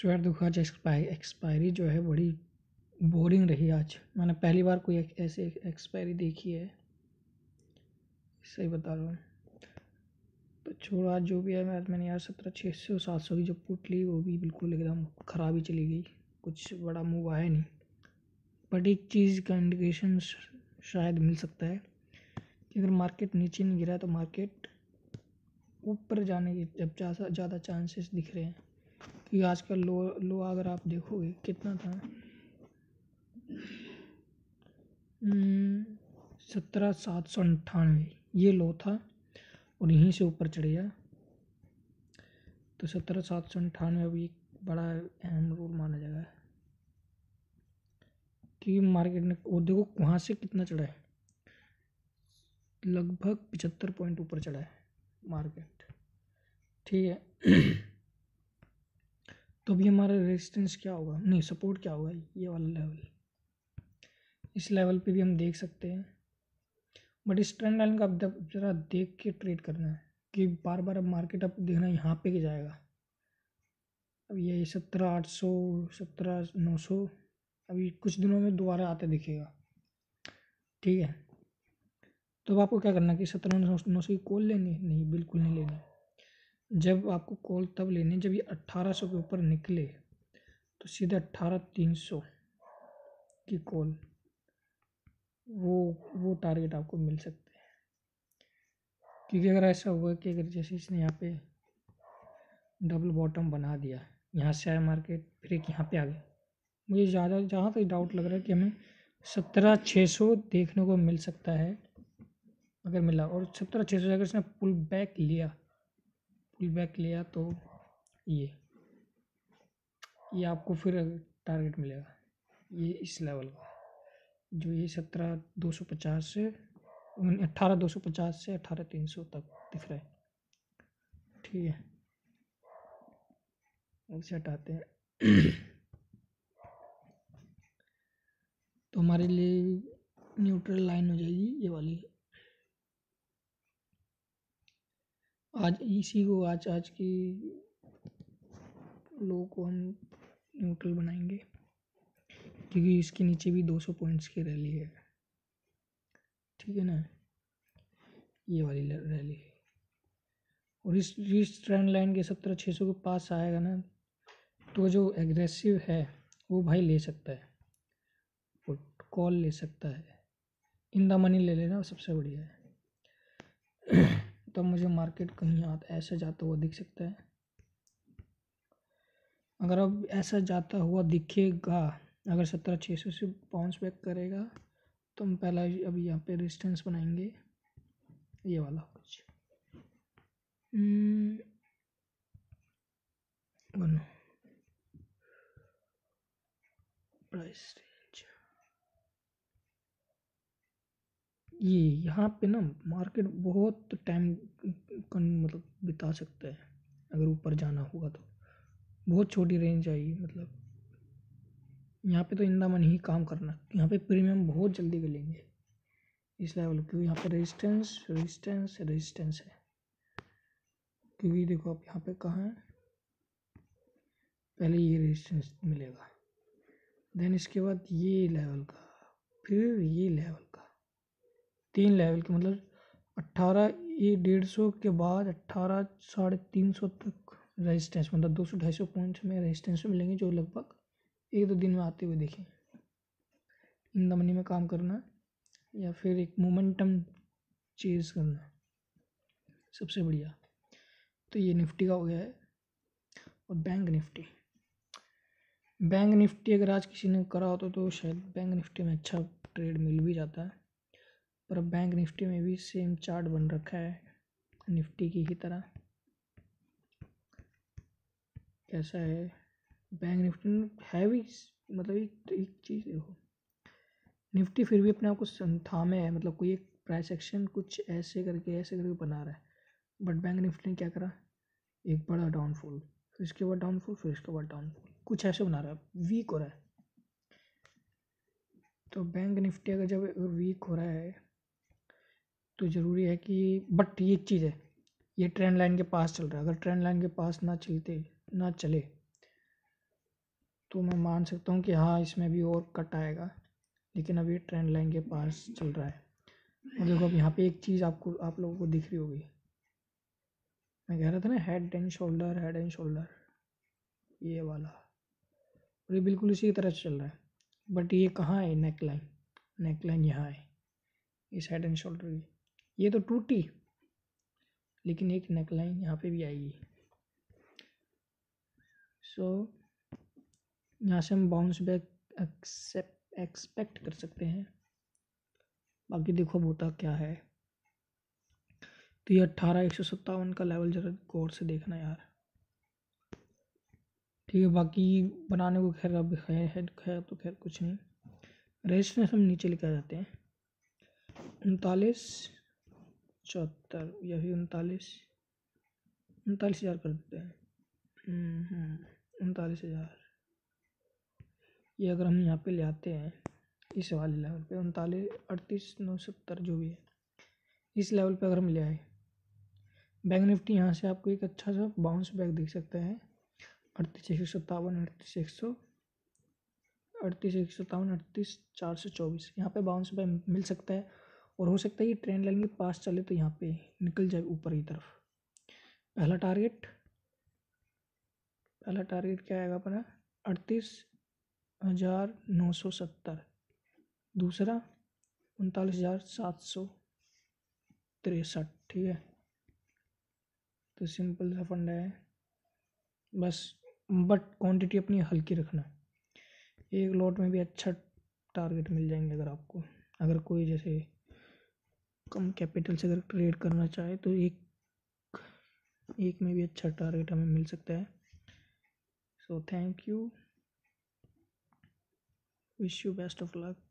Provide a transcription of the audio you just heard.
Sweater दुखा एक्सपाय expiry जो है बड़ी बोरिंग रही आज मैंने पहली बार कोई ऐसी एक्सपायरी देखी है सही बता रहा हूँ तो छोड़ो आज जो भी है मैं मैंने यार सत्रह छः सौ सात सौ की जो पुट ली वो भी बिल्कुल एकदम ख़राब ही चली गई कुछ बड़ा मूव आया नहीं बट एक चीज़ का इंडिकेशन शायद मिल सकता है कि अगर मार्केट नीचे नहीं गिरा तो मार्केट ऊपर जाने के जब ज़्यादा चांसेस दिख रहे हैं क्योंकि आज का लो लो अगर आप देखोगे कितना था हम्म, सत्रह सात सौ अंठानवे ये लो था और यहीं से ऊपर चढ़ गया तो सत्रह सात सौ अंठानवे अभी एक बड़ा अहम रोल माना जाएगा क्योंकि मार्केट ने और देखो वहाँ से कितना चढ़ा है लगभग पचहत्तर पॉइंट ऊपर चढ़ा है मार्केट ठीक है तो अभी हमारा रेजिस्टेंस क्या होगा नहीं सपोर्ट क्या होगा ये वाला लेवल इस लेवल पे भी हम देख सकते हैं बट इस ट्रेंड लाइन का आप ज़रा देख के ट्रेड करना है कि बार बार अब मार्केट अब देखना यहाँ पे के जाएगा अब ये सत्रह आठ सौ सत्रह नौ सौ अभी कुछ दिनों में दोबारा आते दिखेगा ठीक है तो अब आपको क्या करना कि सत्रह नौ सौ की कॉल लेनी नहीं बिल्कुल नहीं लेनी जब आपको कॉल तब लेने जब ये अट्ठारह सौ के ऊपर निकले तो सीधे अट्ठारह तीन सौ की कॉल वो वो टारगेट आपको मिल सकते हैं क्योंकि अगर ऐसा हुआ कि अगर जैसे इसने यहाँ पे डबल बॉटम बना दिया यहाँ से आया मार्केट फिर एक यहाँ पे आ गया मुझे ज़्यादा जहाँ तक डाउट लग रहा है कि हमें सत्रह छः सौ देखने को मिल सकता है अगर मिला और सत्रह छः सौ अगर इसने पुल बैक लिया फीडबैक लिया तो ये ये आपको फिर टारगेट मिलेगा ये इस लेवल का जो ये सत्रह दो सौ पचास से अट्ठारह दो सौ पचास से अट्ठारह तीन सौ तक दिख रहा है ठीक है इसे हटाते हैं तो हमारे लिए न्यूट्रल लाइन हो जाएगी ये वाली आज इसी को आज आज की लो को हम न्यूट्रल बनाएंगे क्योंकि इसके नीचे भी 200 पॉइंट्स की रैली है ठीक है ना ये वाली रैली है और इस इस ट्रेंड लाइन के सत्रह छः सौ के पास आएगा ना तो जो एग्रेसिव है वो भाई ले सकता है और कॉल ले सकता है इन द मनी ले लेना सबसे बढ़िया है तब तो मुझे मार्केट कहीं आता ऐसा जाता हुआ दिख सकता है अगर अब ऐसा जाता हुआ दिखेगा अगर सत्रह छः सौ से बाउंस बैक करेगा तो हम पहला अब यहाँ पे रिस्टेंस बनाएंगे ये वाला कुछ हम्म। बनो प्राइस ये यहाँ पे ना मार्केट बहुत टाइम कन मतलब बिता सकता है अगर ऊपर जाना हुआ तो बहुत छोटी रेंज आई मतलब यहाँ पे तो इंदा मन ही काम करना यहाँ पे प्रीमियम बहुत जल्दी गलेंगे इस लेवल क्योंकि यहाँ पे रेजिस्टेंस रेजिस्टेंस रेजिस्टेंस है क्योंकि देखो आप यहाँ पे कहाँ हैं पहले ये रेजिस्टेंस मिलेगा देन इसके बाद ये लेवल का फिर ये लेवल का तीन लेवल के मतलब अट्ठारह ये डेढ़ सौ के बाद अट्ठारह साढ़े तीन सौ तक रेजिस्टेंस मतलब दो सौ ढाई सौ पॉइंट हमें रेजिस्टेंस में मिलेंगे जो लगभग एक दो दिन में आते हुए देखें इन द मनी में काम करना या फिर एक मोमेंटम चेज करना सबसे बढ़िया तो ये निफ्टी का हो गया है और बैंक निफ्टी बैंक निफ्टी अगर आज किसी ने करा होता तो, तो शायद बैंक निफ्टी में अच्छा ट्रेड मिल भी जाता है पर बैंक निफ्टी में भी सेम चार्ट बन रखा है निफ्टी की ही तरह कैसा है बैंक निफ्टी है भी मतलब एक एक चीज़ देखो निफ्टी फिर भी अपने आप को थामे है मतलब कोई एक प्राइस एक्शन कुछ ऐसे करके ऐसे करके बना रहा है बट बैंक निफ्टी ने क्या करा एक बड़ा डाउनफॉल फिर इसके बाद डाउनफॉल फिर इसके बाद डाउनफॉल कुछ ऐसे बना रहा है वीक हो रहा है तो बैंक निफ्टी अगर जब वीक हो रहा है तो ज़रूरी है कि बट ये एक चीज़ है ये ट्रेन लाइन के पास चल रहा है अगर ट्रेन लाइन के पास ना चलते ना चले तो मैं मान सकता हूँ कि हाँ इसमें भी और कट आएगा लेकिन अब ये ट्रेन लाइन के पास चल रहा है और देखो अब यहाँ पे एक चीज़ आपको आप लोगों को दिख रही होगी मैं कह रहा था ना head and shoulder head and shoulder ये वाला और ये बिल्कुल इसी तरह से चल रहा है बट ये कहाँ है नेक लाइन नेक लाइन यहाँ है इस हेड एंड शोल्डर की ये तो टूटी लेकिन एक नेकलाइन यहाँ पे भी आएगी सो so, यहाँ से हम बाउंस बैक एक्सेप्ट एक्सपेक्ट कर सकते हैं बाकी देखो बोता क्या है तो ये अट्ठारह एक सौ सत्तावन का लेवल जरा गौर से देखना यार ठीक है बाकी बनाने को खैर अब खैर है खैर तो खैर कुछ नहीं रेजिस्टेंस हम नीचे लेकर जाते हैं उनतालीस चौहत्तर या फिर उनतालीस उनतालीस हज़ार कर देते हैं हम्म, हम्म। उनतालीस हज़ार ये अगर हम यहाँ पे ले आते हैं इस वाले लेवल पे उनतालीस अड़तीस नौ सत्तर जो भी है इस लेवल पे अगर हम ले आए बैंक निफ्टी यहाँ से आपको एक अच्छा सा बाउंस बैक दिख सकता है अड़तीस एक सौ सत्तावन अड़तीस एक सौ अड़तीस एक सौ सत्तावन अड़तीस चार सौ चौबीस यहाँ पे बाउंस बैक मिल सकता है और हो सकता है ये ट्रेन लाइन के पास चले तो यहाँ पे निकल जाए ऊपर की तरफ पहला टारगेट पहला टारगेट क्या आएगा अपना अड़तीस हज़ार नौ सौ सत्तर दूसरा उनतालीस हज़ार सात सौ तिरसठ ठीक है तो सिंपल सा फंडा है बस बट क्वांटिटी अपनी हल्की रखना एक लॉट में भी अच्छा टारगेट मिल जाएंगे अगर आपको अगर कोई जैसे कम कैपिटल से अगर ट्रेड करना चाहे तो एक एक में भी अच्छा टारगेट हमें मिल सकता है so thank you wish you best of luck